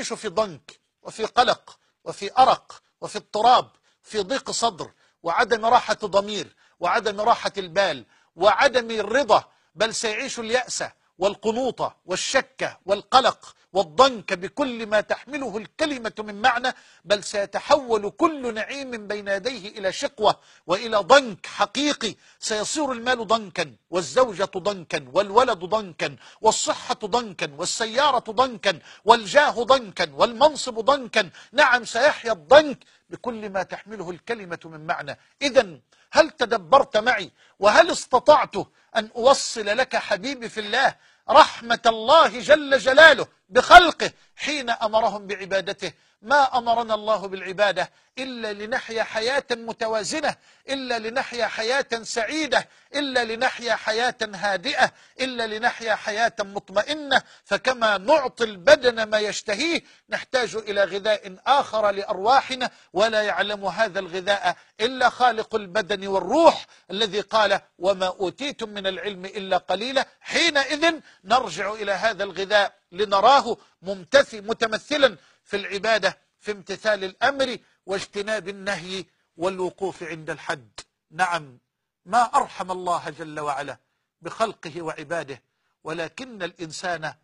يعيش في ضنك وفي قلق وفي أرق وفي اضطراب في ضيق صدر وعدم راحة ضمير وعدم راحة البال وعدم الرضا بل سيعيش اليأسة والقنوطة والشكة والقلق والضنك بكل ما تحمله الكلمة من معنى بل سيتحول كل نعيم بين يديه إلى شقوة وإلى ضنك حقيقي سيصير المال ضنكا والزوجة ضنكا والولد ضنكا والصحة ضنكا والسيارة ضنكا والجاه ضنكا والمنصب ضنكا نعم سيحيا الضنك بكل ما تحمله الكلمة من معنى إذا هل تدبرت معي وهل استطعت أن أوصل لك حبيبي في الله رحمة الله جل جلاله بخلقه حين أمرهم بعبادته ما أمرنا الله بالعبادة إلا لنحيا حياة متوازنة إلا لنحيا حياة سعيدة إلا لنحيا حياة هادئة إلا لنحيا حياة مطمئنة فكما نعطي البدن ما يشتهيه نحتاج إلى غذاء آخر لأرواحنا ولا يعلم هذا الغذاء إلا خالق البدن والروح الذي قال وما أوتيتم من العلم إلا قليلا حينئذ نرجع إلى هذا الغذاء لنراه ممتثل متمثلا في العبادة في امتثال الأمر واجتناب النهي والوقوف عند الحد نعم ما أرحم الله جل وعلا بخلقه وعباده ولكن الإنسان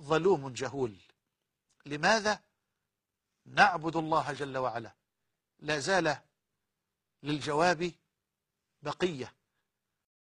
ظلوم جهول لماذا نعبد الله جل وعلا لا زال للجواب بقية